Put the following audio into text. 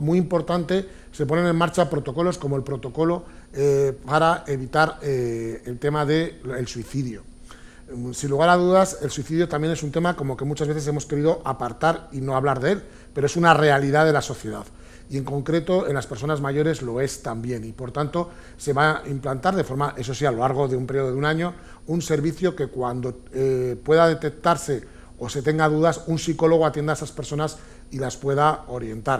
muy importante, se ponen en marcha protocolos como el protocolo eh, para evitar eh, el tema del suicidio. Mm, sin lugar a dudas, el suicidio también es un tema como que muchas veces hemos querido apartar y no hablar de él, pero es una realidad de la sociedad y en concreto en las personas mayores lo es también y por tanto se va a implantar de forma, eso sí, a lo largo de un periodo de un año, un servicio que cuando eh, pueda detectarse o se tenga dudas, un psicólogo atienda a esas personas y las pueda orientar.